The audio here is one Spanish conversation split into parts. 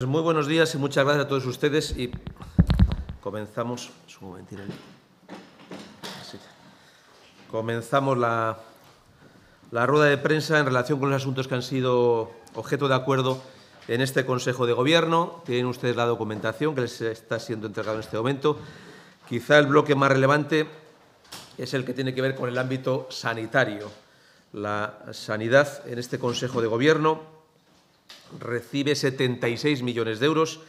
Pues muy buenos días y muchas gracias a todos ustedes y comenzamos, ¿eh? comenzamos la, la, rueda de prensa en relación con los asuntos que han sido objeto de acuerdo en este Consejo de Gobierno. Tienen ustedes la documentación que les está siendo entregada en este momento. Quizá el bloque más relevante es el que tiene que ver con el ámbito sanitario, la sanidad en este Consejo de Gobierno recibe 76 millones de euros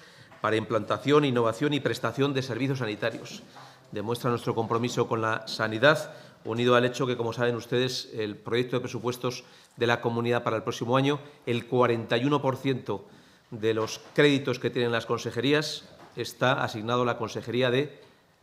para implantación, innovación y prestación de servicios sanitarios. Demuestra nuestro compromiso con la sanidad, unido al hecho que, como saben ustedes, el proyecto de presupuestos de la comunidad para el próximo año, el 41% de los créditos que tienen las consejerías está asignado a la Consejería de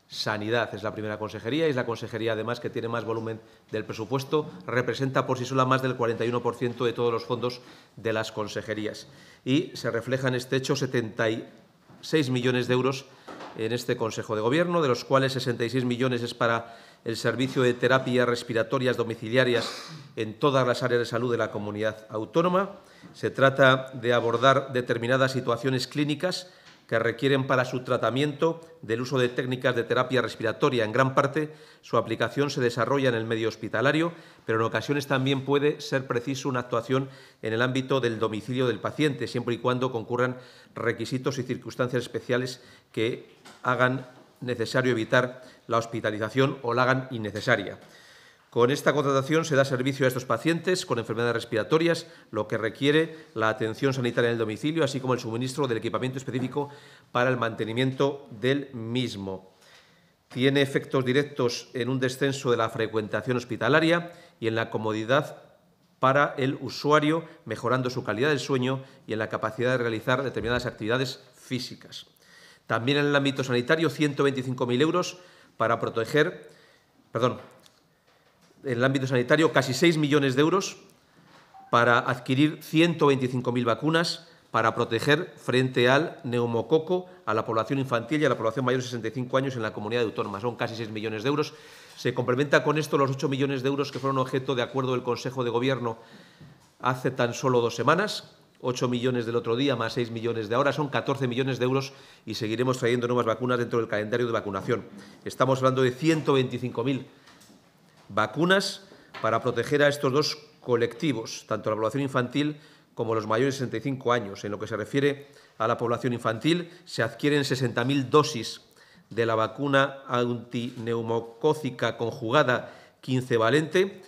Sanidad es la primera consejería y es la consejería además que tiene más volumen del presupuesto, representa por sí sola más del 41% de todos los fondos de las consejerías y se refleja en este hecho 76 millones de euros en este Consejo de Gobierno, de los cuales 66 millones es para el servicio de terapias respiratorias domiciliarias en todas las áreas de salud de la comunidad autónoma. Se trata de abordar determinadas situaciones clínicas que requieren para su tratamiento del uso de técnicas de terapia respiratoria. En gran parte, su aplicación se desarrolla en el medio hospitalario, pero en ocasiones también puede ser preciso una actuación en el ámbito del domicilio del paciente, siempre y cuando concurran requisitos y circunstancias especiales que hagan necesario evitar la hospitalización o la hagan innecesaria. Con esta contratación se da servicio a estos pacientes con enfermedades respiratorias, lo que requiere la atención sanitaria en el domicilio, así como el suministro del equipamiento específico para el mantenimiento del mismo. Tiene efectos directos en un descenso de la frecuentación hospitalaria y en la comodidad para el usuario, mejorando su calidad del sueño y en la capacidad de realizar determinadas actividades físicas. También en el ámbito sanitario, 125.000 euros para proteger, perdón, en el ámbito sanitario casi 6 millones de euros para adquirir 125.000 vacunas para proteger frente al neumococo a la población infantil y a la población mayor de 65 años en la comunidad autónoma. Son casi 6 millones de euros. Se complementa con esto los 8 millones de euros que fueron objeto de acuerdo del Consejo de Gobierno hace tan solo dos semanas. 8 millones del otro día más 6 millones de ahora, son 14 millones de euros y seguiremos trayendo nuevas vacunas dentro del calendario de vacunación. Estamos hablando de 125.000 vacunas para proteger a estos dos colectivos, tanto la población infantil como los mayores de 65 años. En lo que se refiere a la población infantil, se adquieren 60.000 dosis de la vacuna antineumocócica conjugada 15-valente,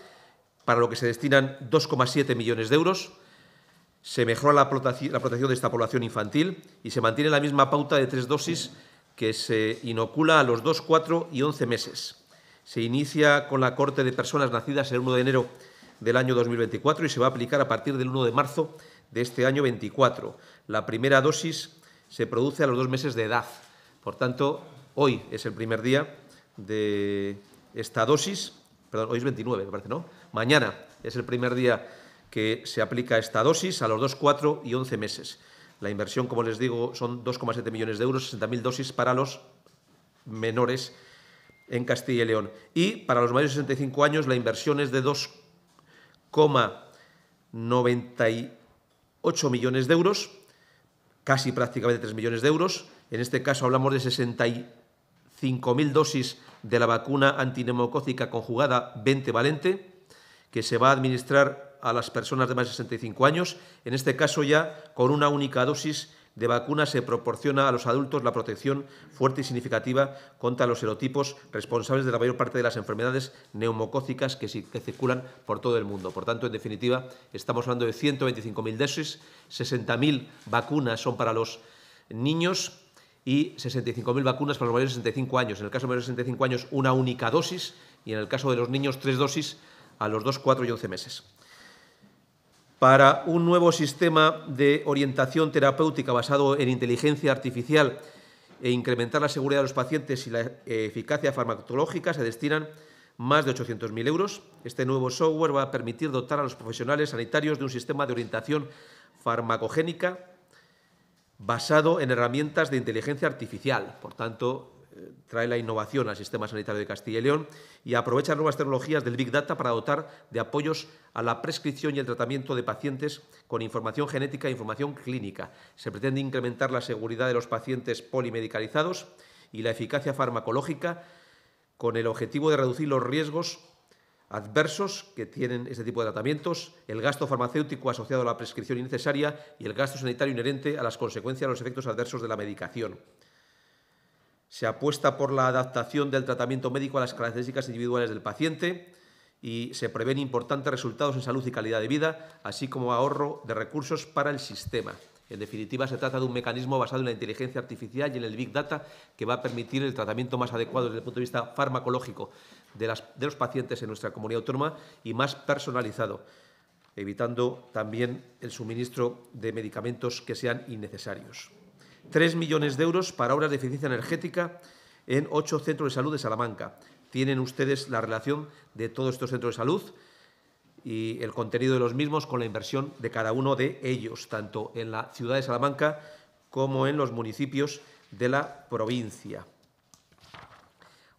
para lo que se destinan 2,7 millones de euros. Se mejora la, protección de esta población infantil y se mantiene la misma pauta de tres dosis que se inocula a los 2, 4 y 11 meses. Se inicia con la corte de personas nacidas el 1 de enero del año 2024 y se va a aplicar a partir del 1 de marzo de este año 24. La primera dosis se produce a los dos meses de edad. Por tanto, hoy es el primer día de esta dosis. Perdón, hoy es 29, me parece, ¿no? Mañana es el primer día que se aplica esta dosis a los 2, 4 y 11 meses. La inversión, como les digo, son 2,7 millones de euros, 60.000 dosis para los menores en Castilla y León. Y para los mayores de 65 años la inversión es de 2,98 millones de euros, casi prácticamente 3 millones de euros. En este caso hablamos de 65.000 dosis de la vacuna antineumocócica conjugada 20 valente, que se va a administrar a las personas de más de 65 años, en este caso ya con una única dosis de vacuna se proporciona a los adultos la protección fuerte y significativa contra los serotipos responsables de la mayor parte de las enfermedades neumocócicas que, circulan por todo el mundo. Por tanto, en definitiva, estamos hablando de 125.000 dosis, 60.000 vacunas son para los niños y 65.000 vacunas para los mayores de 65 años. En el caso de mayores de 65 años, una única dosis y en el caso de los niños, tres dosis a los 2, 4 y 11 meses para un nuevo sistema de orientación terapéutica basado en inteligencia artificial e incrementar la seguridad de los pacientes y la eh, eficacia farmacológica se destinan más de 800.000 euros. Este nuevo software va a permitir dotar a los profesionales sanitarios de un sistema de orientación farmacogénica basado en herramientas de inteligencia artificial. Por tanto, trae la innovación al sistema sanitario de Castilla y León y aprovecha nuevas tecnologías del Big Data para dotar de apoyos a la prescripción y el tratamiento de pacientes con información genética e información clínica. Se pretende incrementar la seguridad de los pacientes polimedicalizados y la eficacia farmacológica con el objetivo de reducir los riesgos adversos que tienen este tipo de tratamientos, el gasto farmacéutico asociado a la prescripción innecesaria y el gasto sanitario inherente a las consecuencias de los efectos adversos de la medicación se apuesta por la adaptación del tratamiento médico a las características individuales del paciente y se prevén importantes resultados en salud y calidad de vida, así como ahorro de recursos para el sistema. En definitiva, se trata de un mecanismo basado en la inteligencia artificial y en el Big Data que va a permitir el tratamiento más adecuado desde el punto de vista farmacológico de, de los pacientes en nuestra comunidad autónoma y más personalizado, evitando también el suministro de medicamentos que sean innecesarios. 3 millones de euros para obras de eficiencia energética en ocho centros de salud de Salamanca. Tienen ustedes la relación de todos estos centros de salud y el contenido de los mismos con la inversión de cada uno de ellos, tanto en la ciudad de Salamanca como en los municipios de la provincia.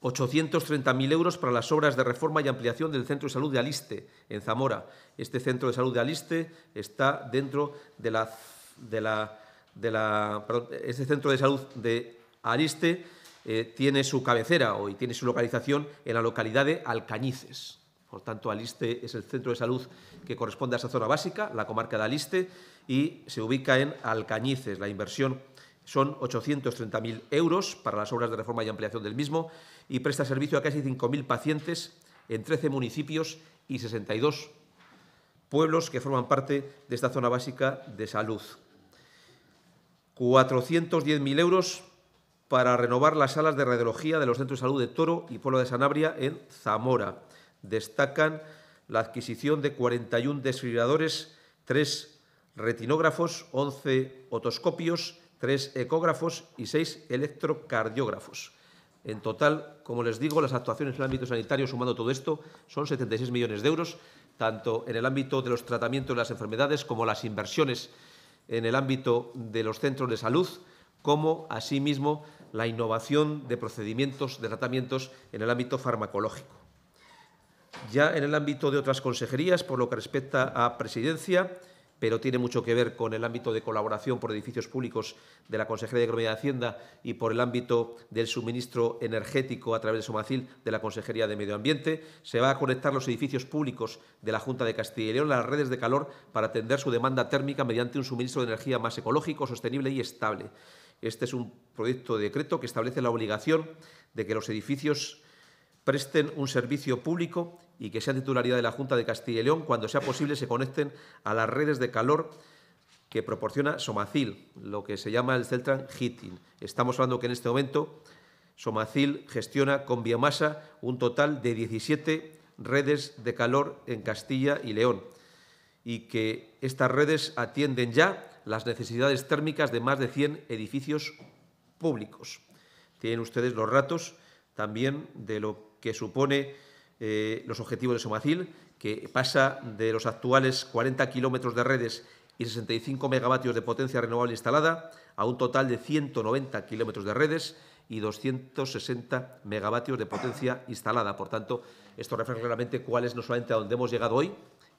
830.000 euros para las obras de reforma y ampliación del Centro de Salud de Aliste, en Zamora. Este Centro de Salud de Aliste está dentro de la, de la de la, este centro de salud de Aliste eh, tiene su cabecera o, y tiene su localización en la localidad de Alcañices. Por tanto, Aliste es el centro de salud que corresponde a esa zona básica, la comarca de Aliste, y se ubica en Alcañices. La inversión son 830.000 euros para las obras de reforma y ampliación del mismo y presta servicio a casi 5.000 pacientes en 13 municipios y 62 pueblos que forman parte de esta zona básica de salud. 410.000 euros para renovar las salas de radiología de los centros de salud de Toro y Pueblo de Sanabria en Zamora. Destacan la adquisición de 41 desfibriladores, 3 retinógrafos, 11 otoscopios, 3 ecógrafos y 6 electrocardiógrafos. En total, como les digo, las actuaciones en el ámbito sanitario, sumando todo esto, son 76 millones de euros, tanto en el ámbito de los tratamientos de las enfermedades como las inversiones en el ámbito de los centros de salud, como asimismo la innovación de procedimientos de tratamientos en el ámbito farmacológico. Ya en el ámbito de otras consejerías, por lo que respecta a presidencia, pero tiene mucho que ver con el ámbito de colaboración por edificios públicos de la Consejería de Economía y Hacienda y por el ámbito del suministro energético a través de Somacil de la Consejería de Medio Ambiente. Se va a conectar los edificios públicos de la Junta de Castilla y León a las redes de calor para atender su demanda térmica mediante un suministro de energía más ecológico, sostenible y estable. Este es un proyecto de decreto que establece la obligación de que los edificios presten un servicio público y que sea titularidad de la Junta de Castilla y León, cuando sea posible se conecten a las redes de calor que proporciona Somacil, lo que se llama el Celtran Heating. Estamos hablando que en este momento Somacil gestiona con biomasa un total de 17 redes de calor en Castilla y León y que estas redes atienden ya las necesidades térmicas de más de 100 edificios públicos. Tienen ustedes los ratos también de lo que supone eh, los objetivos de Somacil, que pasa de los actuales 40 kilómetros de redes y 65 megavatios de potencia renovable instalada a un total de 190 kilómetros de redes y 260 megavatios de potencia instalada. Por tanto, esto refleja claramente cuál es no solamente a donde hemos llegado hoy,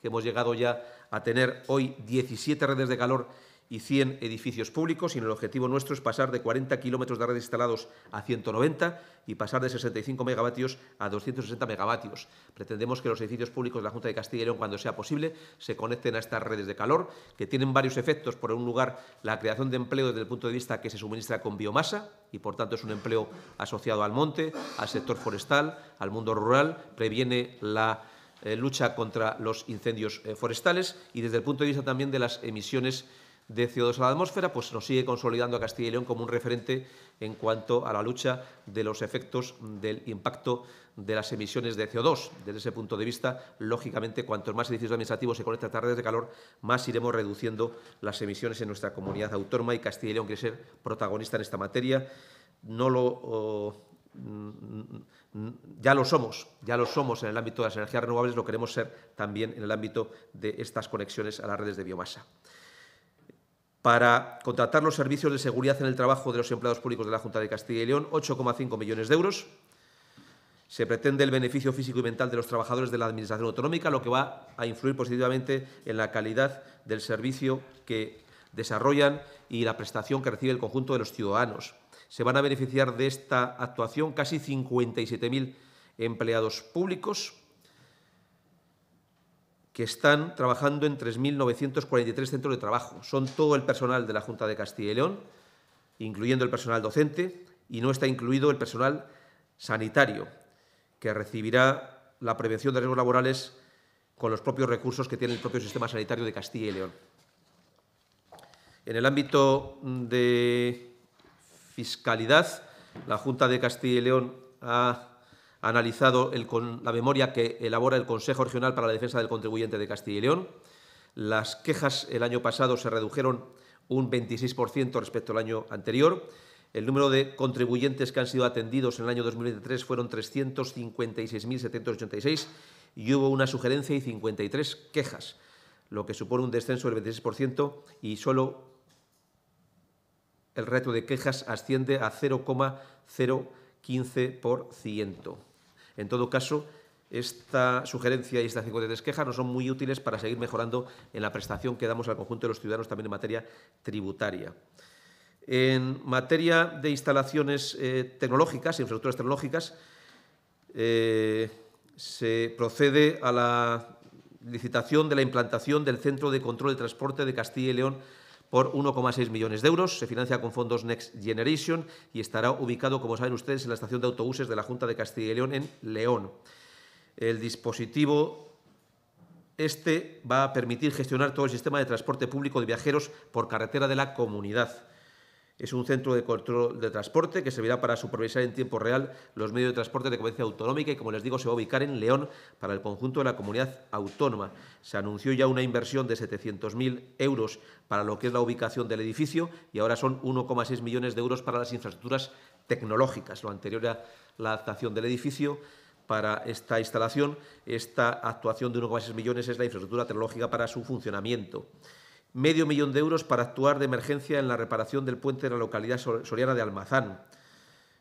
que hemos llegado ya a tener hoy 17 redes de calor y 100 edificios públicos, y el objetivo nuestro es pasar de 40 kilómetros de redes instalados a 190 y pasar de 65 megavatios a 260 megavatios. Pretendemos que los edificios públicos de la Junta de Castilla y León, cuando sea posible, se conecten a estas redes de calor, que tienen varios efectos. Por un lugar, la creación de empleo desde el punto de vista que se suministra con biomasa, y por tanto es un empleo asociado al monte, al sector forestal, al mundo rural, previene la eh, lucha contra los incendios eh, forestales y desde el punto de vista también de las emisiones de CO2 a la atmósfera, pues nos sigue consolidando a Castilla y León como un referente en cuanto a la lucha de los efectos del impacto de las emisiones de CO2. Desde ese punto de vista, lógicamente, cuanto más edificios administrativos se conectan a redes de calor, más iremos reduciendo las emisiones en nuestra comunidad autónoma y Castilla y León quiere ser protagonista en esta materia. Mm, mm, ya lo somos, ya lo somos en el ámbito de las energías renovables, lo queremos ser también en el ámbito de estas conexiones a las redes de biomasa para contratar los servicios de seguridad en el trabajo de los empleados públicos de la Junta de Castilla y León, 8,5 millones de euros. Se pretende el beneficio físico y mental de los trabajadores de la Administración Autonómica, lo que va a influir positivamente en la calidad del servicio que desarrollan y la prestación que recibe el conjunto de los ciudadanos. Se van a beneficiar de esta actuación casi 57.000 empleados públicos que están trabajando en 3.943 centros de trabajo. Son todo el personal de la Junta de Castilla y León, incluyendo el personal docente, y no está incluido el personal sanitario, que recibirá la prevención de riesgos laborales con los propios recursos que tiene el propio sistema sanitario de Castilla y León. En el ámbito de fiscalidad, la Junta de Castilla y León ha analizado la memoria que elabora el Consejo Regional para la Defensa del Contribuyente de Castilla y León. Las quejas el año pasado se redujeron un 26% respecto al año anterior. El número de contribuyentes que han sido atendidos en el año 2023 fueron 356.786 y hubo una sugerencia y 53 quejas, lo que supone un descenso del 26% y solo el reto de quejas asciende a 0,015%. En todo caso, esta sugerencia y estas de quejas nos son muy útiles para seguir mejorando en la prestación que damos al conjunto de los ciudadanos también en materia tributaria. En materia de instalaciones tecnológicas eh, tecnológicas, infraestructuras tecnológicas, eh, se procede a la licitación de la implantación del Centro de Control de Transporte de Castilla y León por 1,6 millones de euros. Se financia con fondos Next Generation y estará ubicado, como saben ustedes, en la estación de autobuses de la Junta de Castilla y León en León. El dispositivo este va a permitir gestionar todo el sistema de transporte público de viajeros por carretera de la comunidad. Es un centro de control de transporte que servirá para supervisar en tiempo real los medios de transporte de competencia autonómica y, como les digo, se va a ubicar en León para el conjunto de la comunidad autónoma. Se anunció ya una inversión de 700.000 euros para lo que es la ubicación del edificio y ahora son 1,6 millones de euros para las infraestructuras tecnológicas, lo anterior a la adaptación del edificio para esta instalación. Esta actuación de 1,6 millones es la infraestructura tecnológica para su funcionamiento medio millón de euros para actuar de emergencia en la reparación del puente de la localidad soriana de Almazán.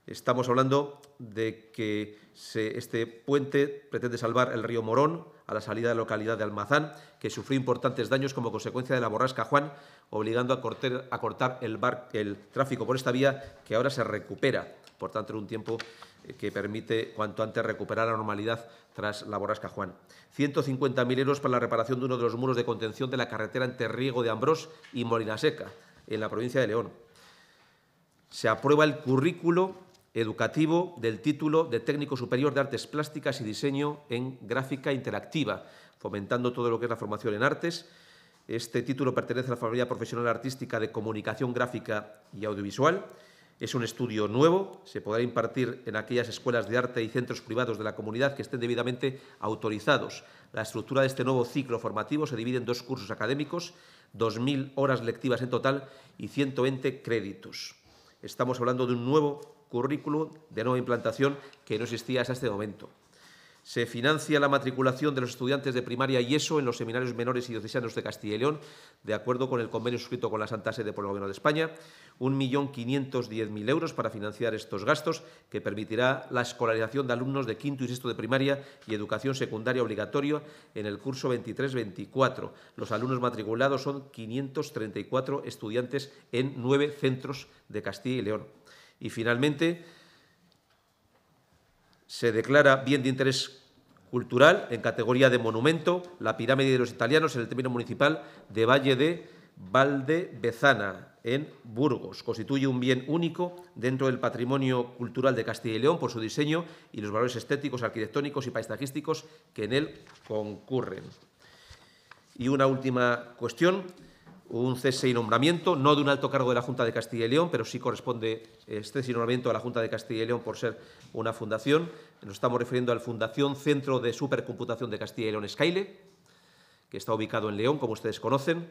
Estamos hablando de que este puente pretende salvar el río Morón a la salida de la localidad de Almazán, que sufrió importantes daños como consecuencia de la borrasca Juan, obligando a, cortar el, el tráfico por esta vía que ahora se recupera. Por tanto, en un tiempo eh, que permite cuanto antes recuperar la normalidad tras la borrasca Juan. 150.000 euros para la reparación de uno de los muros de contención de la carretera entre Riego de Ambrós y Seca, en la provincia de León. Se aprueba el currículo educativo del título de técnico superior de artes plásticas y diseño en gráfica interactiva, fomentando todo lo que es la formación en artes. Este título pertenece a la familia profesional artística de comunicación gráfica y audiovisual es un estudio nuevo, se podrá impartir en aquellas escuelas de arte y centros privados de la comunidad que estén debidamente autorizados. La estructura de este nuevo ciclo formativo se divide en dos cursos académicos, 2.000 horas lectivas en total y 120 créditos. Estamos hablando de un nuevo currículo de nueva implantación que no existía hasta este momento. Se financia la matriculación de los estudiantes de primaria y ESO en los seminarios menores y diocesanos de Castilla y León, de acuerdo con el convenio suscrito con la Santa Sede por el Gobierno de España. 1.510.000 euros para financiar estos gastos, que permitirá la escolarización de alumnos de quinto y sexto de primaria y educación secundaria obligatoria en el curso 23-24. Los alumnos matriculados son 534 estudiantes en nueve centros de Castilla y León. Y finalmente, se declara bien de interés cultural en categoría de monumento, la pirámide de los italianos en el término municipal de Valle de Valdebezana, en Burgos. Constituye un bien único dentro del patrimonio cultural de Castilla y León por su diseño y los valores estéticos, arquitectónicos y paisajísticos que en él concurren. Y una última cuestión un cese y nombramiento, no de un alto cargo de la Junta de Castilla y León, pero sí corresponde este cese y nombramiento a la Junta de Castilla y León por ser una fundación. Nos estamos refiriendo al Fundación Centro de Supercomputación de Castilla y León Skyle, que está ubicado en León, como ustedes conocen.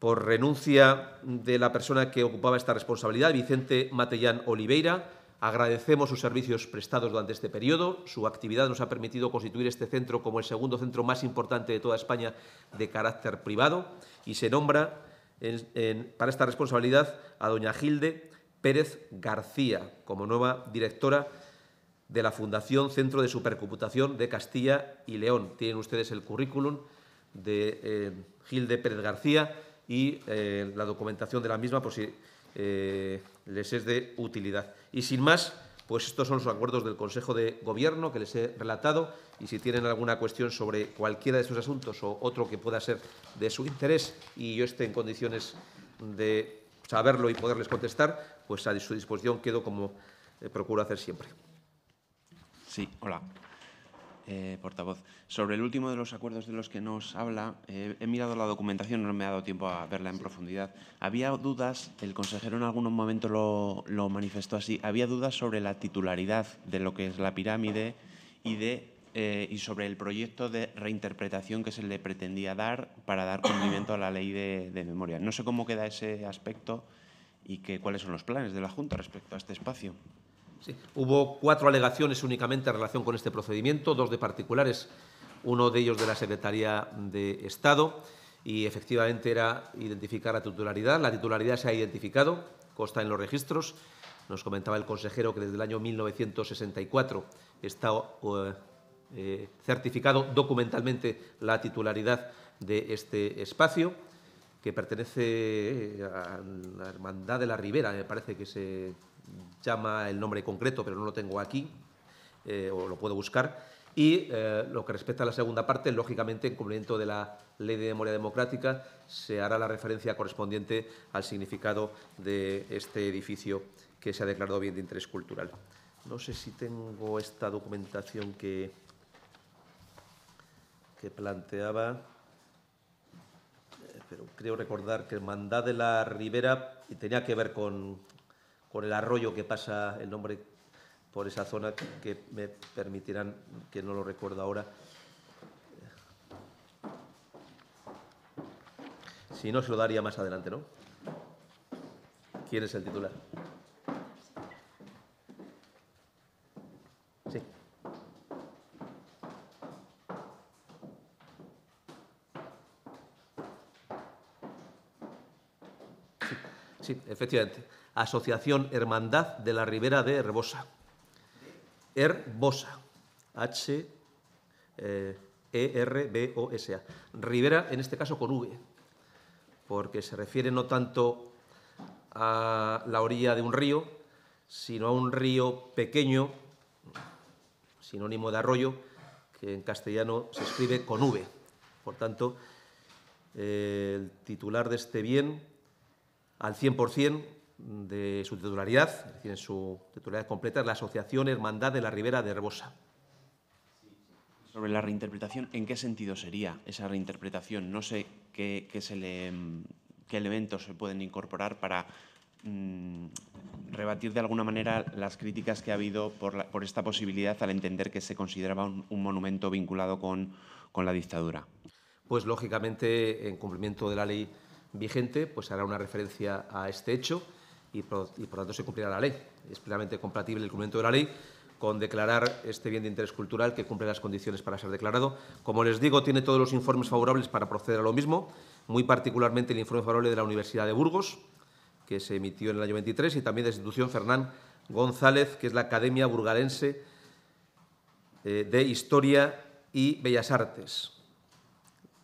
Por renuncia de la persona que ocupaba esta responsabilidad, Vicente Matellán Oliveira, Agradecemos sus servicios prestados durante este periodo. Su actividad nos ha permitido constituir este centro como el segundo centro más importante de toda España de carácter privado y se nombra para esta responsabilidad a doña Gilde Pérez García como nueva directora de la Fundación Centro de Supercomputación de Castilla y León. Tienen ustedes el currículum de eh, Gilde Pérez García y eh, la documentación de la misma por si eh, les es de utilidad. Y sin más, pues estos son los acuerdos del Consejo de Gobierno que les he relatado y si tienen alguna cuestión sobre cualquiera de estos asuntos o otro que pueda ser de su interés y yo esté en condiciones de saberlo y poderles contestar, pues a su disposición quedo como eh, procuro hacer siempre. Sí, hola. Eh, portavoz. Sobre el último de los acuerdos de los que nos habla, eh, he mirado la documentación, no me ha dado tiempo a verla en profundidad. Había dudas, el consejero en algún momento lo, manifestó así, había dudas sobre la titularidad de lo que es la pirámide y, eh, y sobre el proyecto de reinterpretación que se le pretendía dar para dar cumplimiento a la ley de, memoria. No sé cómo queda ese aspecto y que, cuáles son los planes de la Junta respecto a este espacio. Hubo cuatro alegaciones únicamente en relación con este procedimiento, dos de particulares, uno de ellos de la Secretaría de Estado, y efectivamente era identificar la titularidad. La titularidad se ha identificado, consta en los registros. Nos comentaba el consejero que desde el año 1964 está eh, eh, certificado documentalmente la titularidad de este espacio, que pertenece eh, a la Hermandad de la Ribera, me parece que se llama el nombre concreto, pero no lo tengo aquí, eh, o lo puedo buscar. Y eh, lo que respecta a la segunda parte, lógicamente, en cumplimiento de la Ley de Memoria Democrática, se hará la referencia correspondiente al significado de este edificio que se ha declarado bien de interés cultural. No sé si tengo esta documentación que, que planteaba, eh, pero creo recordar que el mandá de la Ribera y tenía que ver con, por el arroyo que pasa el nombre por esa zona que me permitirán que no lo recuerdo ahora. Si no, se lo daría más adelante, ¿no? ¿Quién es el titular? Sí, efectivamente. Asociación Hermandad de la Ribera de Herbosa. Herbosa. H. E-R-B-O-S-A. Eh, e, Ribera, en este caso, con V, porque se refiere no tanto a la orilla de un río, sino a un río pequeño, sinónimo de arroyo, que en castellano se escribe con V. Por tanto, eh, el titular de este bien al 100% de su titularidad, es decir, en su titularidad completa, la Asociación Hermandad de la Ribera de Herbosa. Sobre la reinterpretación, ¿en qué sentido sería esa reinterpretación? No sé qué, se le, qué elementos se pueden incorporar para mm, rebatir de alguna manera las críticas que ha habido por, esta posibilidad al entender que se consideraba un, monumento vinculado con la dictadura. Pues lógicamente, en cumplimiento de la ley vigente, pues hará una referencia a este hecho y por, tanto se cumplirá la ley. Es plenamente compatible el cumplimiento de la ley con declarar este bien de interés cultural que cumple las condiciones para ser declarado. Como les digo, tiene todos los informes favorables para proceder a lo mismo, muy particularmente el informe favorable de la Universidad de Burgos, que se emitió en el año 23, y también de la institución Fernán González, que es la Academia Burgalense eh, de Historia y Bellas Artes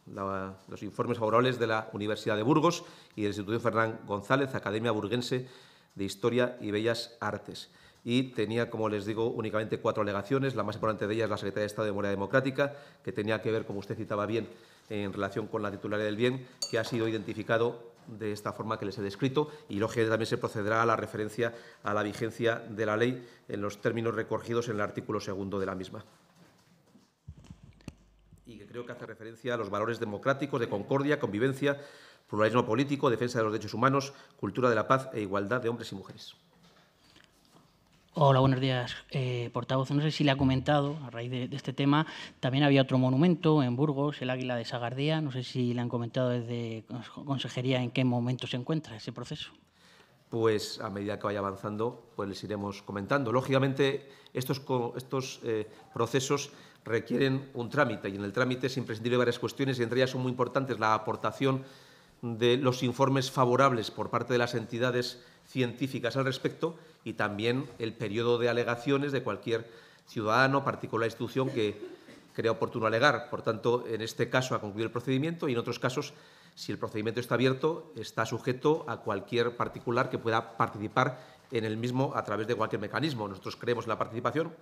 los informes favorables de la Universidad de Burgos y del Instituto Fernán González, Academia Burguense de Historia y Bellas Artes. Y tenía, como les digo, únicamente cuatro alegaciones. La más importante de ellas la Secretaría de Estado de Memoria Democrática, que tenía que ver, como usted citaba bien, en relación con la titularidad del bien, que ha sido identificado de esta forma que les he descrito y, lógicamente, también se procederá a la referencia a la vigencia de la ley en los términos recogidos en el artículo segundo de la misma y que creo que hace referencia a los valores democráticos de concordia, convivencia, pluralismo político, defensa de los derechos humanos, cultura de la paz e igualdad de hombres y mujeres. Hola, buenos días, eh, portavoz. No sé si le ha comentado, a raíz de, este tema, también había otro monumento en Burgos, el Águila de Sagardía. No sé si le han comentado desde Consejería en qué momento se encuentra ese proceso. Pues a medida que vaya avanzando, pues les iremos comentando. Lógicamente, estos, estos eh, procesos requieren un trámite y en el trámite es imprescindible varias cuestiones y entre ellas son muy importantes la aportación de los informes favorables por parte de las entidades científicas al respecto y también el periodo de alegaciones de cualquier ciudadano, particular institución que crea oportuno alegar. Por tanto, en este caso ha concluido el procedimiento y en otros casos, si el procedimiento está abierto, está sujeto a cualquier particular que pueda participar en el mismo a través de cualquier mecanismo. Nosotros creemos en la participación,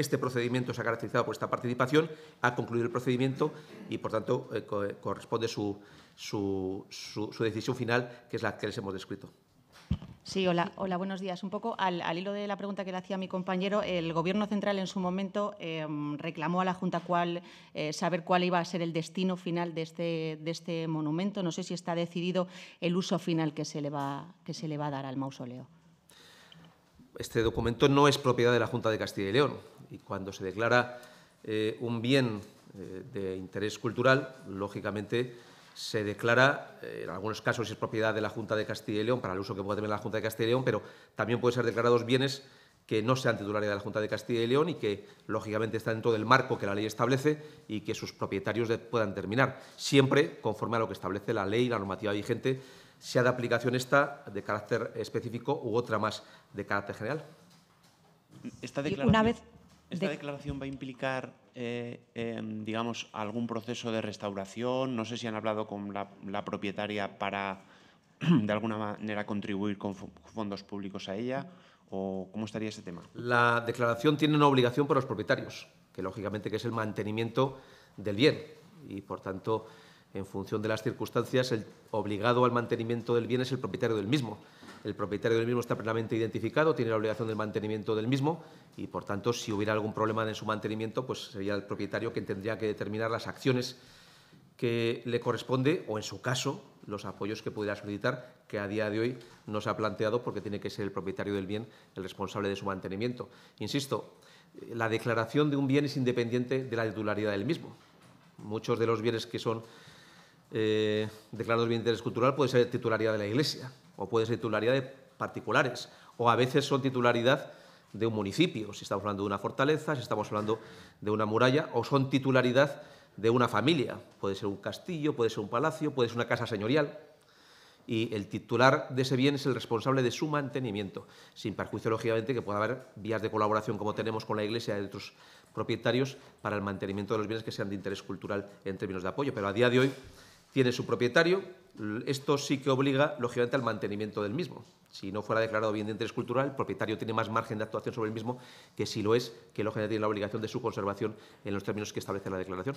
este procedimiento se ha caracterizado por esta participación, ha concluido el procedimiento y, por tanto, eh, corresponde su, decisión final, que es la que les hemos descrito. Sí, hola, hola, buenos días. Un poco al, hilo de la pregunta que le hacía mi compañero, el Gobierno central en su momento em, reclamó a la Junta cuál, eh, saber cuál iba a ser el destino final este, de este, monumento. No sé si está decidido el uso final que se le va a dar al mausoleo. Este documento no es propiedad de la Junta de Castilla y León y cuando se declara eh, un bien eh, de interés cultural, lógicamente se declara, eh, en algunos casos es propiedad de la Junta de Castilla y León, para el uso que pueda tener la Junta de Castilla y León, pero también pueden ser declarados bienes que no sean titulares de la Junta de Castilla y León y que, lógicamente, está dentro del marco que la ley establece y que sus propietarios puedan terminar, siempre conforme a lo que establece la ley y la normativa vigente, sea de aplicación esta de carácter específico u otra más de carácter general. Esta ¿Esta declaración va a implicar, eh, em, digamos, algún proceso de restauración? No sé si han hablado con la, propietaria para, de alguna manera, contribuir con fondos públicos a ella. ¿O cómo estaría ese tema? La declaración tiene una obligación para los propietarios, que lógicamente es el mantenimiento del bien. Y, por tanto, en función de las circunstancias, el obligado al mantenimiento del bien es el propietario del mismo. El propietario del mismo está plenamente identificado, tiene la obligación del mantenimiento del mismo y, por tanto, si hubiera algún problema en su mantenimiento, pues sería el propietario quien tendría que determinar las acciones que le corresponde o, en su caso, los apoyos que pudiera solicitar, que a día de hoy no se ha planteado porque tiene que ser el propietario del bien el responsable de su mantenimiento. Insisto, la declaración de un bien es independiente de la titularidad del mismo. Muchos de los bienes que son eh, declarados bien de interés cultural puede ser titularidad de la Iglesia o puede ser titularidad de particulares o a veces son titularidad de un municipio, si estamos hablando de una fortaleza, si estamos hablando de una muralla o son titularidad de una familia, puede ser un castillo, puede ser un palacio, puede ser una casa señorial. Y el titular de ese bien es el responsable de su mantenimiento, sin perjuicio, lógicamente, que pueda haber vías de colaboración como tenemos con la Iglesia y otros propietarios para el mantenimiento de los bienes que sean de interés cultural en términos de apoyo. Pero a día de hoy tiene su propietario. Esto sí que obliga, lógicamente, al mantenimiento del mismo. Si no fuera declarado bien de interés cultural, el propietario tiene más margen de actuación sobre el mismo que si lo es, que lógicamente tiene la obligación de su conservación en los términos que establece la declaración.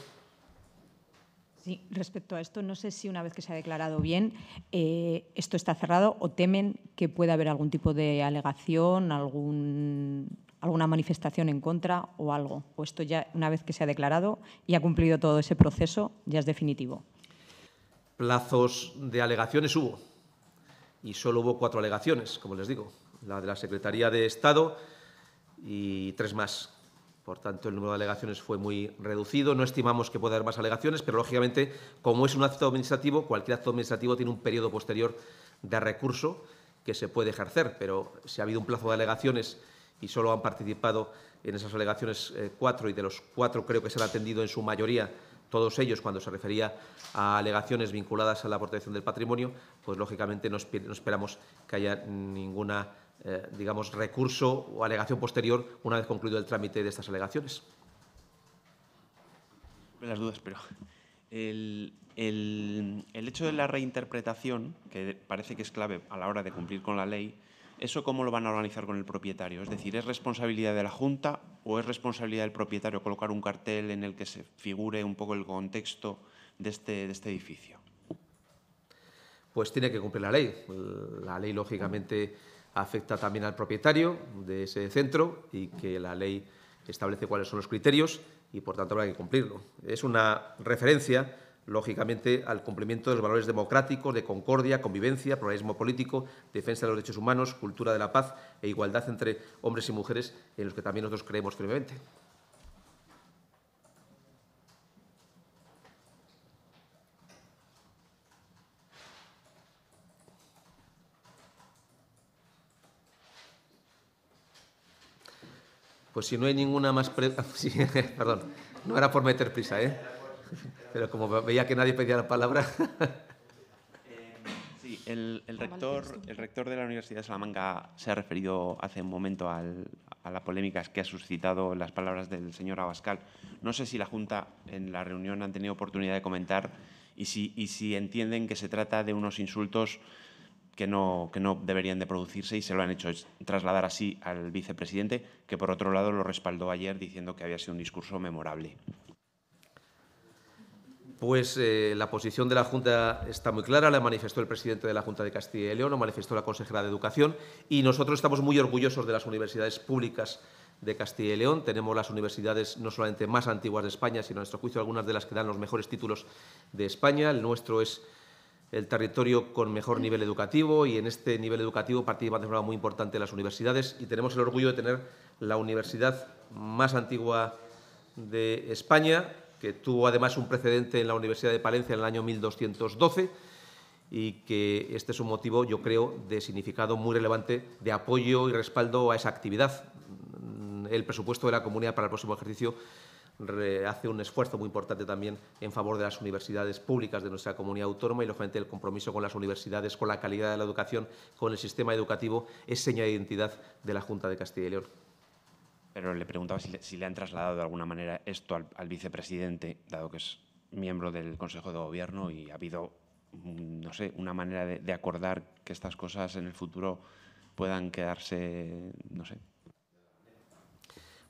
Sí, respecto a esto, no sé si una vez que se ha declarado bien, eh, esto está cerrado o temen que pueda haber algún tipo de alegación, alguna manifestación en contra o algo. O esto ya, una vez que se ha declarado y ha cumplido todo ese proceso, ya es definitivo. Plazos de alegaciones hubo y solo hubo cuatro alegaciones, como les digo, la de la Secretaría de Estado y tres más. Por tanto, el número de alegaciones fue muy reducido. No estimamos que pueda haber más alegaciones, pero lógicamente, como es un acto administrativo, cualquier acto administrativo tiene un periodo posterior de recurso que se puede ejercer. Pero si ha habido un plazo de alegaciones y solo han participado en esas alegaciones eh, cuatro, y de los cuatro creo que se han atendido en su mayoría todos ellos, cuando se refería a alegaciones vinculadas a la protección del patrimonio, pues lógicamente no, esperamos que haya ninguna, eh, digamos, recurso o alegación posterior una vez concluido el trámite de estas alegaciones. Las dudas, pero el hecho de la reinterpretación, que parece que es clave a la hora de cumplir con la ley, ¿Eso cómo lo van a organizar con el propietario? Es decir, ¿es responsabilidad de la Junta o es responsabilidad del propietario colocar un cartel en el que se figure un poco el contexto este, de este, edificio? Pues tiene que cumplir la ley. La ley, lógicamente, afecta también al propietario de ese centro y que la ley establece cuáles son los criterios y, por tanto, habrá que cumplirlo. Es una referencia lógicamente, al cumplimiento de los valores democráticos, de concordia, convivencia, pluralismo político, defensa de los derechos humanos, cultura de la paz e igualdad entre hombres y mujeres, en los que también nosotros creemos firmemente. Pues si no hay ninguna más... perdón, no era por meter prisa, ¿eh? Pero como veía que nadie pedía la palabra. Sí, el, rector, de la Universidad de Salamanca se ha referido hace un momento a la polémica que ha suscitado las palabras del señor Abascal. No sé si la Junta en la reunión han tenido oportunidad de comentar y si, entienden que se trata de unos insultos que no deberían de producirse y se lo han hecho trasladar así al vicepresidente, que por otro lado lo respaldó ayer diciendo que había sido un discurso memorable pues eh, la posición de la Junta está muy clara, la manifestó el presidente de la Junta de Castilla y León, la manifestó la consejera de Educación y nosotros estamos muy orgullosos de las universidades públicas de Castilla y León. Tenemos las universidades no solamente más antiguas de España, sino a nuestro juicio algunas de las que dan los mejores títulos de España. El nuestro es el territorio con mejor nivel educativo y en este nivel educativo participan de forma muy importante las universidades y tenemos el orgullo de tener la universidad más antigua de España que tuvo además un precedente en la Universidad de Palencia en el año 1212 y que este es un motivo, yo creo, de significado muy relevante de apoyo y respaldo a esa actividad. El presupuesto de la comunidad para el próximo ejercicio hace un esfuerzo muy importante también en favor de las universidades públicas de nuestra comunidad autónoma y, lógicamente, el compromiso con las universidades, con la calidad de la educación, con el sistema educativo, es seña de identidad de la Junta de Castilla y León pero le preguntaba si le, han trasladado de alguna manera esto al, vicepresidente, dado que es miembro del Consejo de Gobierno y ha habido, mm, no sé, una manera de acordar que estas cosas en el futuro puedan quedarse, no sé,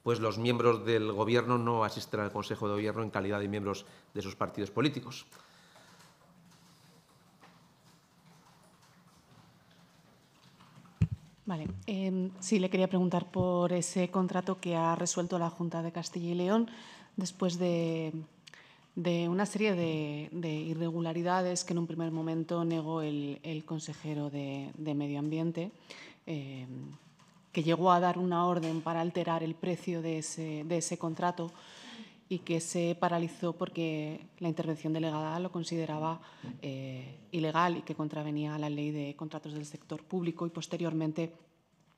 pues los miembros del Gobierno no asisten al Consejo de Gobierno en calidad de miembros de sus partidos políticos. Vale. Em, sí, le quería preguntar por ese contrato que ha resuelto la Junta de Castilla y León después de, una serie de, irregularidades que en un primer momento negó el, consejero de, Medio Ambiente, em, que llegó a dar una orden para alterar el precio de ese contrato y que se paralizó porque la intervención delegada lo consideraba eh, ilegal y que contravenía a la ley de contratos del sector público y posteriormente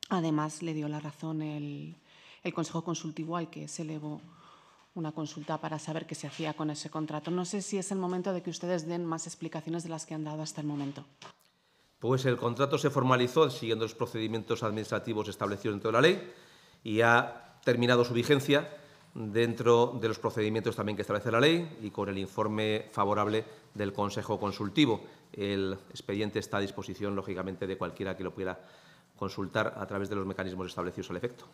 además le dio la razón el, el Consejo Consultivo al que se elevó una consulta para saber qué se hacía con ese contrato. No sé si es el momento de que ustedes den más explicaciones de las que han dado hasta el momento. Pues el contrato se formalizó siguiendo los procedimientos administrativos establecidos en toda la ley y ha terminado su vigencia dentro de los procedimientos también que establece la ley y con el informe favorable del Consejo Consultivo. El expediente está a disposición, lógicamente, de cualquiera que lo pueda consultar a través de los mecanismos establecidos al efecto.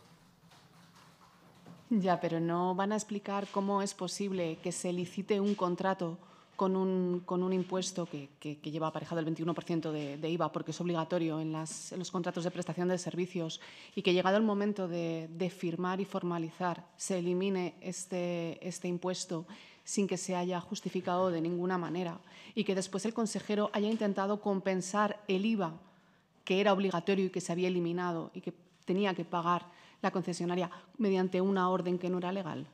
Ya, pero no van a explicar cómo es posible que se licite un contrato con un, impuesto que, lleva aparejado el 21% de, de, IVA porque es obligatorio en, los contratos de prestación de servicios y que llegado el momento de, de firmar y formalizar se elimine este, este impuesto sin que se haya justificado de ninguna manera y que después el consejero haya intentado compensar el IVA que era obligatorio y que se había eliminado y que tenía que pagar la concesionaria mediante una orden que no era legal?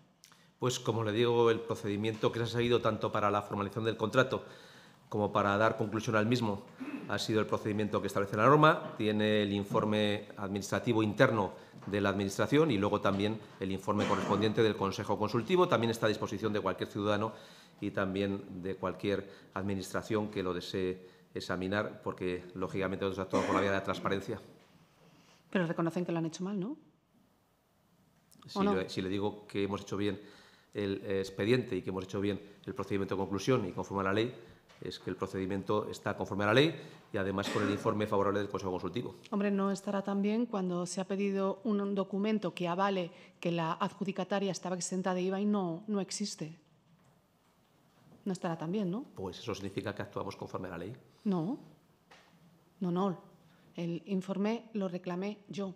pues como le digo, el procedimiento que se ha seguido tanto para la formalización del contrato como para dar conclusión al mismo ha sido el procedimiento que establece la norma, tiene el informe administrativo interno de la Administración y luego también el informe correspondiente del Consejo Consultivo, también está a disposición de cualquier ciudadano y también de cualquier Administración que lo desee examinar, porque lógicamente nosotros actuamos por la vía de la transparencia. Pero reconocen que lo han hecho mal, ¿no? Si, si le digo que hemos hecho bien el expediente y que hemos hecho bien el procedimiento de conclusión y conforme a la ley, es que el procedimiento está conforme a la ley y además con el informe favorable del Consejo Consultivo. Hombre, no estará tan bien cuando se ha pedido un documento que avale que la adjudicataria estaba exenta de IVA y no, no existe. No estará tan bien, ¿no? Pues eso significa que actuamos conforme a la ley. No, no, no. El informe lo reclamé yo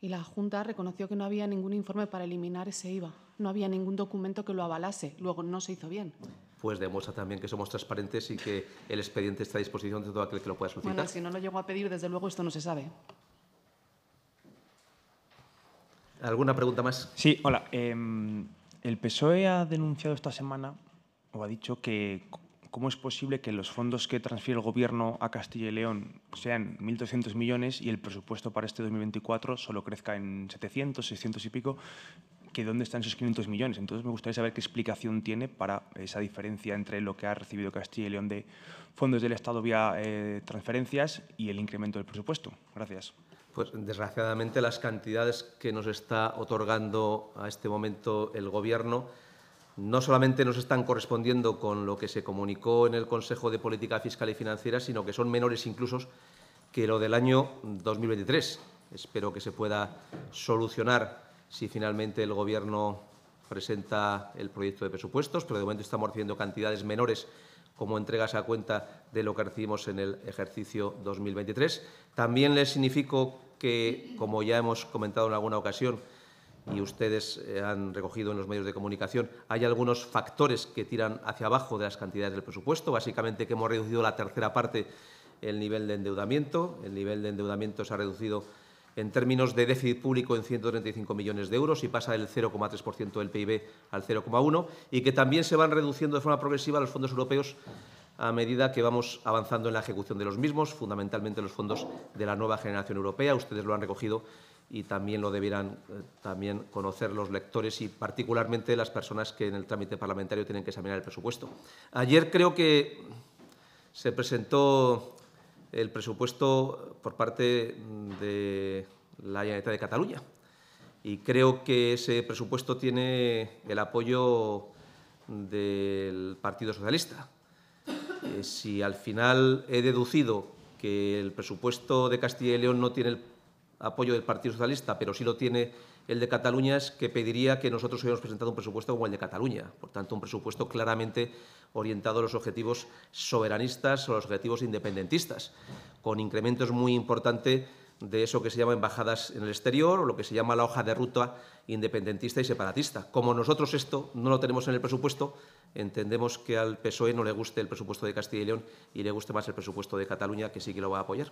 y la Junta reconoció que no había ningún informe para eliminar ese IVA no había ningún documento que lo avalase. Luego no se hizo bien. Pues demuestra también que somos transparentes y que el expediente está a disposición de todo aquel que lo pueda solicitar. Bueno, si no lo llego a pedir, desde luego esto no se sabe. ¿Alguna pregunta más? Sí, hola. Em, el PSOE ha denunciado esta semana, o ha dicho que cómo es posible que los fondos que transfiere el Gobierno a Castilla y León sean 1.200 millones y el presupuesto para este 2024 solo crezca en 700, 600 y pico que dónde están esos 500 millones. Entonces me gustaría saber qué explicación tiene para esa diferencia entre lo que ha recibido Castilla y León de fondos del Estado vía eh, transferencias y el incremento del presupuesto. Gracias. Pues desgraciadamente las cantidades que nos está otorgando a este momento el Gobierno no solamente nos están correspondiendo con lo que se comunicó en el Consejo de Política Fiscal y Financiera, sino que son menores incluso que lo del año 2023. Espero que se pueda solucionar si finalmente el Gobierno presenta el proyecto de presupuestos, pero de momento estamos recibiendo cantidades menores como entregas a cuenta de lo que recibimos en el ejercicio 2023. También les significo que, como ya hemos comentado en alguna ocasión y ustedes eh, han recogido en los medios de comunicación, hay algunos factores que tiran hacia abajo de las cantidades del presupuesto, básicamente que hemos reducido la tercera parte el nivel de endeudamiento, el nivel de endeudamiento se ha reducido en términos de déficit público en 135 millones de euros y pasa del 0,3% del PIB al 0,1% y que también se van reduciendo de forma progresiva los fondos europeos a medida que vamos avanzando en la ejecución de los mismos, fundamentalmente los fondos de la nueva generación europea. Ustedes lo han recogido y también lo deberán eh, también conocer los lectores y particularmente las personas que en el trámite parlamentario tienen que examinar el presupuesto. Ayer creo que se presentó el presupuesto por parte de la Generalitat de Cataluña. Y creo que ese presupuesto tiene el apoyo del Partido Socialista. Eh, si al final he deducido que el presupuesto de Castilla y León no tiene el apoyo del Partido Socialista, pero sí lo tiene el de Cataluña es que pediría que nosotros hubiéramos presentado un presupuesto como el de Cataluña, por tanto, un presupuesto claramente orientado a los objetivos soberanistas o a los objetivos independentistas, con incrementos muy importantes de eso que se llama embajadas en el exterior o lo que se llama la hoja de ruta independentista y separatista. Como nosotros esto no lo tenemos en el presupuesto, entendemos que al PSOE no le guste el presupuesto de Castilla y León y le guste más el presupuesto de Cataluña, que sí que lo va a apoyar.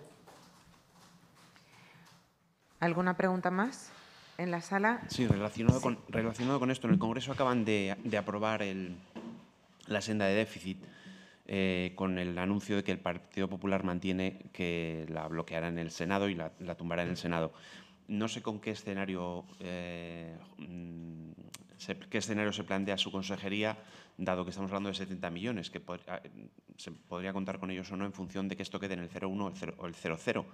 ¿Alguna pregunta más? en la sala. Sí, relacionado, Con, relacionado con esto, en el Congreso acaban de, aprobar el, la senda de déficit eh, con el anuncio de que el Partido Popular mantiene que la bloqueará en el Senado y la, la tumbará en el Senado. No sé con qué escenario, eh, mm, se, qué escenario se plantea su consejería, dado que estamos hablando de 70 millones, que ah, se podría contar con ellos o no en función de que esto quede en el 0,1 o el 0,0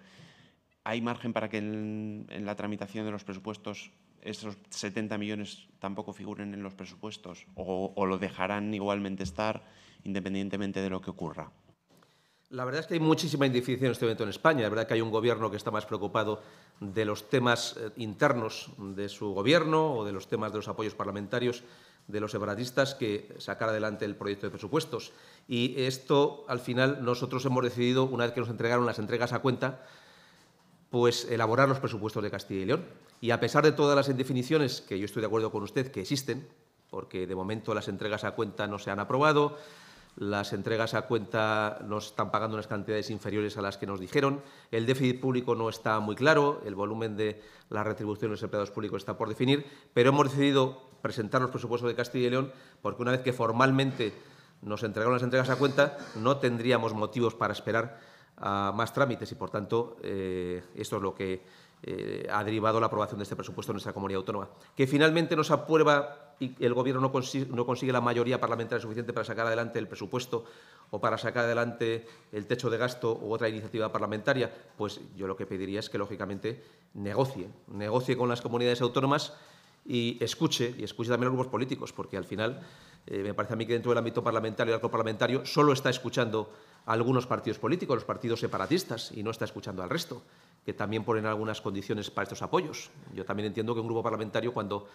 ¿Hay margen para que en, la tramitación de los presupuestos esos 70 millones tampoco figuren en los presupuestos o, lo dejarán igualmente estar independientemente de lo que ocurra? La verdad es que hay muchísima indiferencia en este momento en España. La verdad es que hay un gobierno que está más preocupado de los temas eh, internos de su gobierno o de los temas de los apoyos parlamentarios de los separatistas que sacar adelante el proyecto de presupuestos. Y esto, al final, nosotros hemos decidido, una vez que nos entregaron las entregas a cuenta, pues elaborar los presupuestos de Castilla y León. Y a pesar de todas las indefiniciones, que yo estoy de acuerdo con usted, que existen, porque de momento las entregas a cuenta no se han aprobado, las entregas a cuenta nos están pagando unas cantidades inferiores a las que nos dijeron, el déficit público no está muy claro, el volumen de las retribuciones de los empleados públicos está por definir, pero hemos decidido presentar los presupuestos de Castilla y León porque una vez que formalmente nos entregaron las entregas a cuenta, no tendríamos motivos para esperar a más trámites y, por tanto, eh, esto es lo que eh, ha derivado la aprobación de este presupuesto en nuestra comunidad autónoma. Que finalmente nos aprueba y el Gobierno no consigue, la mayoría parlamentaria suficiente para sacar adelante el presupuesto o para sacar adelante el techo de gasto u otra iniciativa parlamentaria, pues yo lo que pediría es que, lógicamente, negocie, negocie con las comunidades autónomas y escuche, y escuche también a los grupos políticos, porque al final eh, me parece a mí que dentro del ámbito parlamentario y arco parlamentario solo está escuchando algunos partidos políticos, los partidos separatistas, y no está escuchando al resto, que también ponen algunas condiciones para estos apoyos. Yo también entiendo que un grupo parlamentario cuando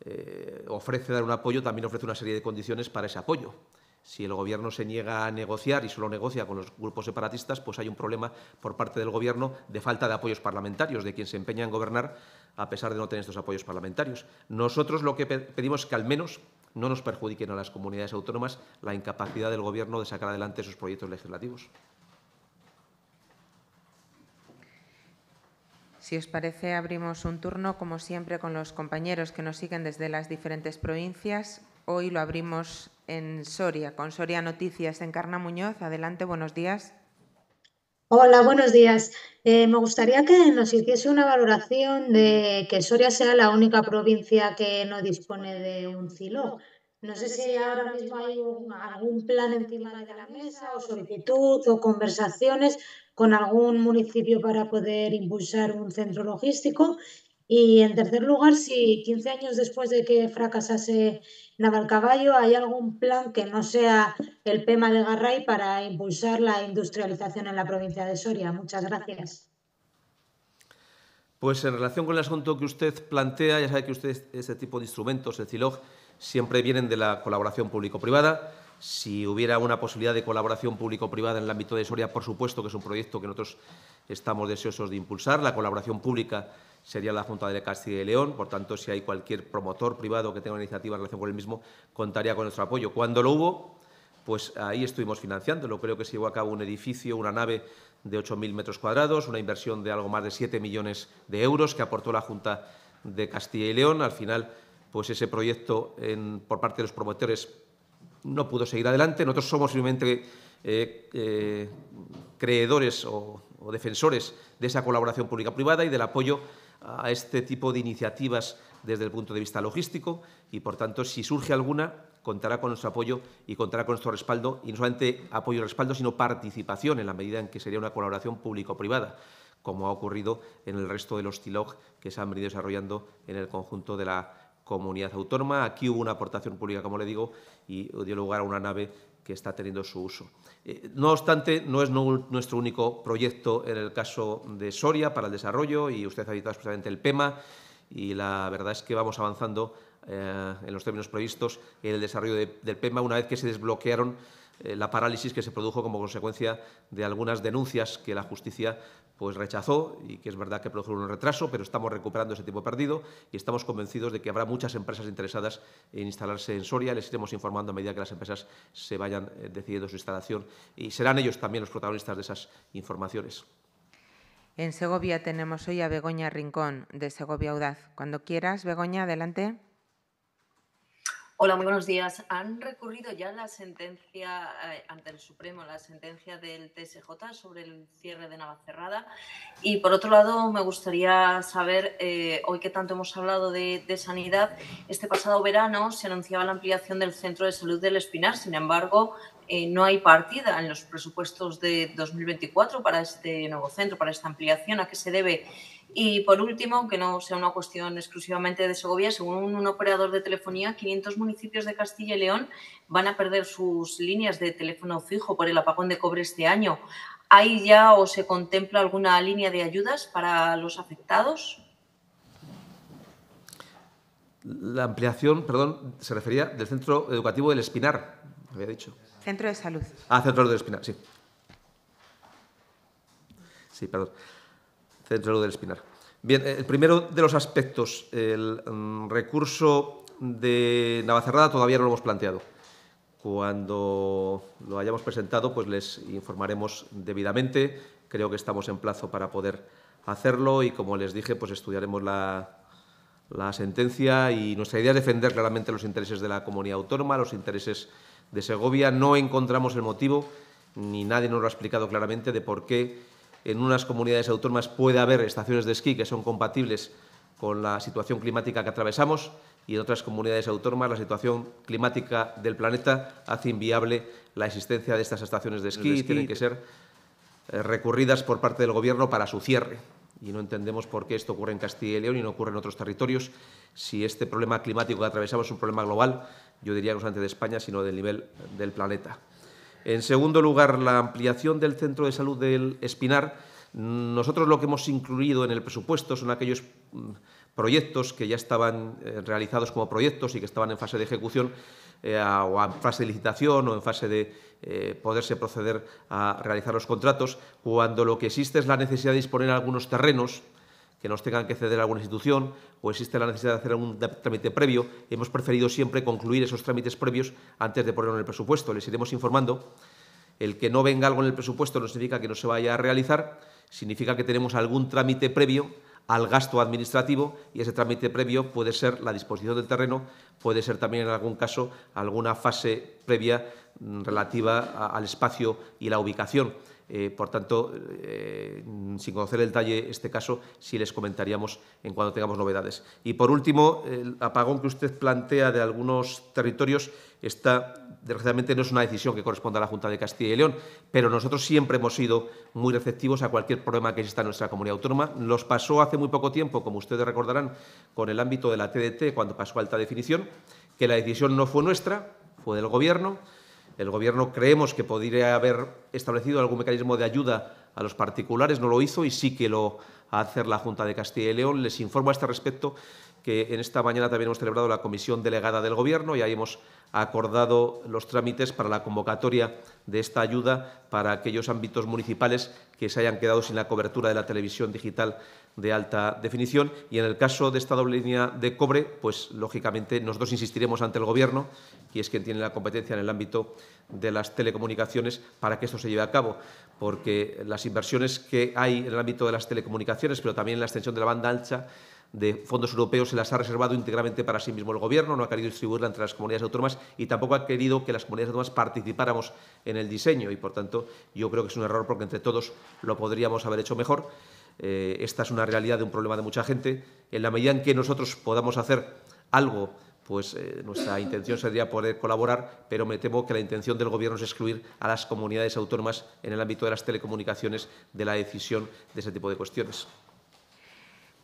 eh, ofrece dar un apoyo también ofrece una serie de condiciones para ese apoyo. Si el Gobierno se niega a negociar y solo negocia con los grupos separatistas, pues hay un problema por parte del Gobierno de falta de apoyos parlamentarios, de quien se empeña en gobernar a pesar de no tener estos apoyos parlamentarios. Nosotros lo que pedimos es que al menos no nos perjudiquen a las comunidades autónomas la incapacidad del Gobierno de sacar adelante sus proyectos legislativos. Si os parece, abrimos un turno, como siempre, con los compañeros que nos siguen desde las diferentes provincias. Hoy lo abrimos en Soria, con Soria Noticias en Carna Muñoz. Adelante, buenos días. Hola, buenos días. Eh, me gustaría que nos hiciese una valoración de que Soria sea la única provincia que no dispone de un CILO. No sé si ahora mismo hay algún plan encima de la mesa o solicitud o conversaciones con algún municipio para poder impulsar un centro logístico. Y en tercer lugar, si 15 años después de que fracasase Navalcaballo, ¿hay algún plan que no sea el PEMA de Garray para impulsar la industrialización en la provincia de Soria? Muchas gracias. Pues en relación con el asunto que usted plantea, ya sabe que usted ese tipo de instrumentos, el CILOG, siempre vienen de la colaboración público-privada. Si hubiera una posibilidad de colaboración público-privada en el ámbito de Soria, por supuesto que es un proyecto que nosotros estamos deseosos de impulsar. La colaboración pública sería la Junta de Castilla y León. Por tanto, si hay cualquier promotor privado que tenga una iniciativa en relación con el mismo, contaría con nuestro apoyo. Cuando lo hubo, pues ahí estuvimos financiándolo. Creo que se llevó a cabo un edificio, una nave de 8.000 metros cuadrados, una inversión de algo más de 7 millones de euros que aportó la Junta de Castilla y León. Al final, pues ese proyecto por parte de los promotores no pudo seguir adelante. Nosotros somos simplemente eh, eh, creedores o, o defensores de esa colaboración pública-privada y del apoyo a este tipo de iniciativas desde el punto de vista logístico y, por tanto, si surge alguna, contará con nuestro apoyo y contará con nuestro respaldo, y no solamente apoyo y respaldo, sino participación en la medida en que sería una colaboración público-privada, como ha ocurrido en el resto de los TILOG que se han venido desarrollando en el conjunto de la comunidad autónoma. Aquí hubo una aportación pública, como le digo, y dio lugar a una nave que está teniendo su uso. Eh, no obstante, no es nuestro único proyecto en el caso de Soria para el desarrollo y usted ha citado precisamente el PEMA y la verdad es que vamos avanzando eh, en los términos previstos en el desarrollo del PEMA una vez que se desbloquearon eh, la parálisis que se produjo como consecuencia de algunas denuncias que la justicia pues rechazó y que es verdad que produjo un retraso, pero estamos recuperando ese tiempo perdido y estamos convencidos de que habrá muchas empresas interesadas en instalarse en Soria. Les iremos informando a medida que las empresas se vayan eh, decidiendo su instalación y serán ellos también los protagonistas de esas informaciones. En Segovia tenemos hoy a Begoña Rincón, de Segovia Audaz. Cuando quieras, Begoña, adelante. Hola, muy buenos días. ¿Han recurrido ya la sentencia eh, ante el Supremo, la sentencia del TSJ sobre el cierre de Navacerrada? Y por otro lado, me gustaría saber, eh, hoy que tanto hemos hablado de, sanidad, este pasado verano se anunciaba la ampliación del Centro de Salud del Espinar, sin embargo, eh, no hay partida en los presupuestos de 2024 para este nuevo centro, para esta ampliación. ¿A qué se debe? Y por último, aunque no sea una cuestión exclusivamente de Segovia, según un operador de telefonía, 500 municipios de Castilla y León van a perder sus líneas de teléfono fijo por el apagón de cobre este año. ¿Hay ya o se contempla alguna línea de ayudas para los afectados? La ampliación, perdón, se refería del Centro Educativo del Espinar, había dicho. Centro de Salud. Ah, Centro del Espinar, sí. Sí, perdón del espinar. Bien, el primero de los aspectos, el mm, recurso de Navacerrada todavía no lo hemos planteado. Cuando lo hayamos presentado, pues les informaremos debidamente. Creo que estamos en plazo para poder hacerlo y, como les dije, pues estudiaremos la, la sentencia y nuestra idea es defender claramente los intereses de la comunidad autónoma, los intereses de Segovia. No encontramos el motivo, ni nadie nos lo ha explicado claramente, de por qué en unas comunidades autónomas puede haber estaciones de esquí que son compatibles con la situación climática que atravesamos y en otras comunidades autónomas la situación climática del planeta hace inviable la existencia de estas estaciones de esquí, y tienen que ser eh, recurridas por parte del Gobierno para su cierre. Y no entendemos por qué esto ocurre en Castilla y León y no ocurre en otros territorios. Si este problema climático que atravesamos es un problema global, yo diría no solamente de España, sino del nivel del planeta. En segundo lugar, la ampliación del centro de salud del Espinar. Nosotros lo que hemos incluido en el presupuesto son aquellos mm, proyectos que ya estaban eh, realizados como proyectos y que estaban en fase de ejecución eh, o en fase de licitación o en fase de eh, poderse proceder a realizar los contratos, cuando lo que existe es la necesidad de disponer algunos terrenos que nos tengan que ceder a alguna institución o existe la necesidad de hacer un trámite previo, hemos preferido siempre concluir esos trámites previos antes de ponerlo en el presupuesto. Les iremos informando. El que no venga algo en el presupuesto no significa que no se vaya a realizar, significa que tenemos algún trámite previo al gasto administrativo y ese trámite previo puede ser la disposición del terreno, puede ser también en algún caso alguna fase previa mm, relativa al espacio y la ubicación. Eh, por tanto, eh, sin conocer el detalle este caso, sí les comentaríamos en cuanto tengamos novedades. Y por último, el apagón que usted plantea de algunos territorios está, desgraciadamente, no es una decisión que corresponda a la Junta de Castilla y León, pero nosotros siempre hemos sido muy receptivos a cualquier problema que exista en nuestra comunidad autónoma. Nos pasó hace muy poco tiempo, como ustedes recordarán, con el ámbito de la TDT, cuando pasó a alta definición, que la decisión no fue nuestra, fue del Gobierno el Gobierno creemos que podría haber establecido algún mecanismo de ayuda a los particulares, no lo hizo y sí que lo va hacer la Junta de Castilla y León. Les informo a este respecto que en esta mañana también hemos celebrado la comisión delegada del Gobierno y ahí hemos acordado los trámites para la convocatoria de esta ayuda para aquellos ámbitos municipales que se hayan quedado sin la cobertura de la televisión digital de alta definición. Y en el caso de esta doble línea de cobre, pues lógicamente nosotros insistiremos ante el Gobierno, que es quien tiene la competencia en el ámbito de las telecomunicaciones, para que esto se lleve a cabo, porque las inversiones que hay en el ámbito de las telecomunicaciones, pero también en la extensión de la banda ancha, de fondos europeos se las ha reservado íntegramente para sí mismo el Gobierno, no ha querido distribuirla entre las comunidades autónomas y tampoco ha querido que las comunidades autónomas participáramos en el diseño y, por tanto, yo creo que es un error porque entre todos lo podríamos haber hecho mejor. Eh, esta es una realidad de un problema de mucha gente. En la medida en que nosotros podamos hacer algo pues eh, nuestra intención sería poder colaborar, pero me temo que la intención del Gobierno es excluir a las comunidades autónomas en el ámbito de las telecomunicaciones de la decisión de ese tipo de cuestiones.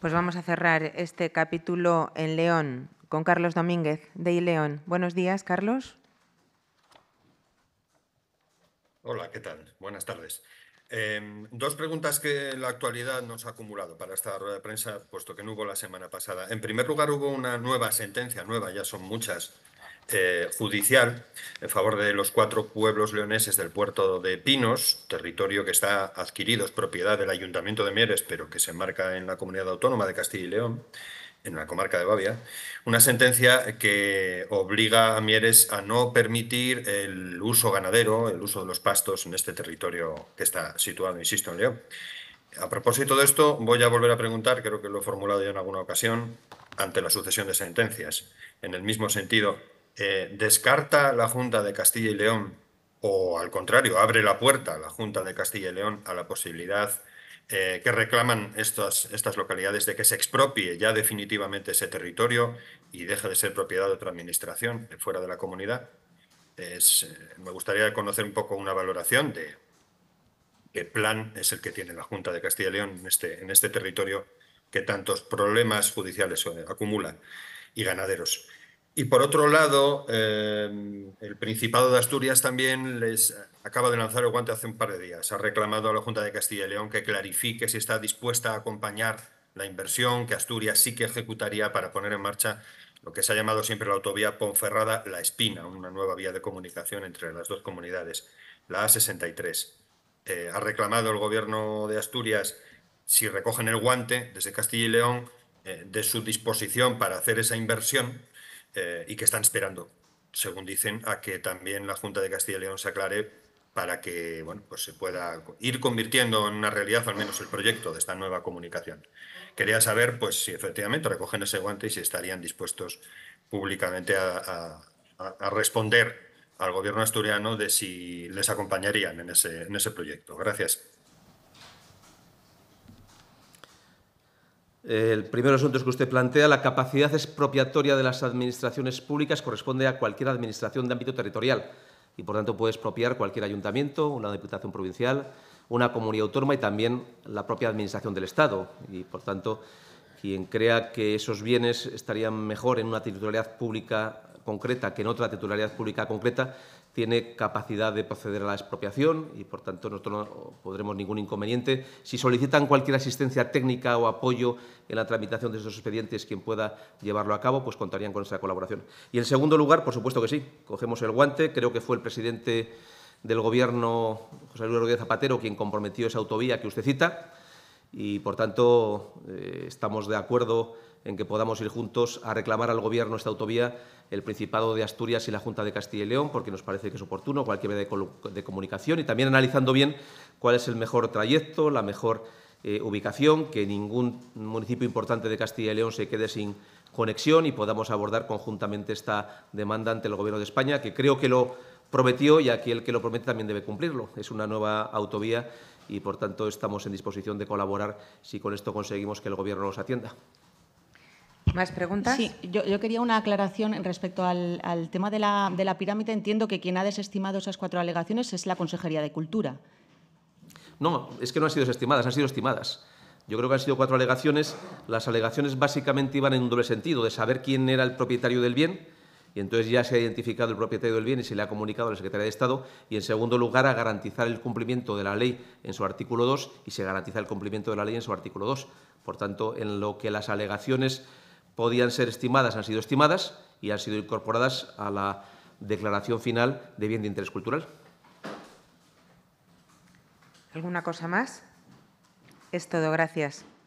Pues vamos a cerrar este capítulo en León con Carlos Domínguez de León. Buenos días, Carlos. Hola, ¿qué tal? Buenas tardes. Em, dos preguntas que la actualidad nos ha acumulado para esta rueda de prensa, puesto que no hubo la semana pasada. En primer lugar, hubo una nueva sentencia, nueva, ya son muchas, eh, judicial en favor de los cuatro pueblos leoneses del puerto de Pinos, territorio que está adquirido, es propiedad del Ayuntamiento de Mieres, pero que se enmarca en la comunidad autónoma de Castilla y León, en la comarca de Bavia, una sentencia que obliga a Mieres a no permitir el uso ganadero, el uso de los pastos en este territorio que está situado, insisto, en León. A propósito de esto, voy a volver a preguntar, creo que lo he formulado ya en alguna ocasión, ante la sucesión de sentencias. En el mismo sentido, eh, descarta la Junta de Castilla y León, o al contrario, abre la puerta a la Junta de Castilla y León a la posibilidad eh, que reclaman estas, estas localidades de que se expropie ya definitivamente ese territorio y deje de ser propiedad de otra administración fuera de la comunidad. Eh, me gustaría conocer un poco una valoración de qué plan es el que tiene la Junta de Castilla y León en este, en este territorio que tantos problemas judiciales acumulan y ganaderos. Y por otro lado, eh, el Principado de Asturias también les acaba de lanzar el guante hace un par de días. Ha reclamado a la Junta de Castilla y León que clarifique si está dispuesta a acompañar la inversión que Asturias sí que ejecutaría para poner en marcha lo que se ha llamado siempre la autovía Ponferrada-La Espina, una nueva vía de comunicación entre las dos comunidades, la A63. Eh, ha reclamado el gobierno de Asturias, si recogen el guante desde Castilla y León, eh, de su disposición para hacer esa inversión eh, y que están esperando, según dicen, a que también la Junta de Castilla y León se aclare para que bueno, pues se pueda ir convirtiendo en una realidad al menos el proyecto de esta nueva comunicación. Quería saber pues, si efectivamente recogen ese guante y si estarían dispuestos públicamente a, a responder al gobierno asturiano de si les acompañarían en ese, en ese proyecto. Gracias. El primer asunto es que usted plantea, la capacidad expropiatoria de las administraciones públicas corresponde a cualquier administración de ámbito territorial y, por tanto, puede expropiar cualquier ayuntamiento, una diputación provincial, una comunidad autónoma y también la propia administración del Estado. Y, por tanto, quien crea que esos bienes estarían mejor en una titularidad pública concreta que en otra titularidad pública concreta tiene capacidad de proceder a la expropiación y, por tanto, nosotros no podremos ningún inconveniente. Si solicitan cualquier asistencia técnica o apoyo en la tramitación de esos expedientes, quien pueda llevarlo a cabo, pues contarían con esa colaboración. Y, en segundo lugar, por supuesto que sí, cogemos el guante. Creo que fue el presidente del Gobierno, José Luis Rodríguez Zapatero, quien comprometió esa autovía que usted cita y, por tanto, eh, estamos de acuerdo en que podamos ir juntos a reclamar al Gobierno esta autovía, el Principado de Asturias y la Junta de Castilla y León, porque nos parece que es oportuno cualquier medida de, comunicación y también analizando bien cuál es el mejor trayecto, la mejor eh, ubicación, que ningún municipio importante de Castilla y León se quede sin conexión y podamos abordar conjuntamente esta demanda ante el Gobierno de España, que creo que lo prometió y aquí el que lo promete también debe cumplirlo. Es una nueva autovía y, por tanto, estamos en disposición de colaborar si con esto conseguimos que el Gobierno nos atienda. ¿Más preguntas? Sí, yo, quería una aclaración respecto al, tema de la, de la, pirámide. Entiendo que quien ha desestimado esas cuatro alegaciones es la Consejería de Cultura. No, es que no han sido desestimadas, han sido estimadas. Yo creo que han sido cuatro alegaciones. Las alegaciones básicamente iban en un doble sentido, de saber quién era el propietario del bien, y entonces ya se ha identificado el propietario del bien y se le ha comunicado a la Secretaría de Estado, y en segundo lugar a garantizar el cumplimiento de la ley en su artículo 2 y se garantiza el cumplimiento de la ley en su artículo 2. Por tanto, en lo que las alegaciones podían ser estimadas, han sido estimadas y han sido incorporadas a la declaración final de bien de interés cultural. ¿Alguna cosa más? Es todo, gracias.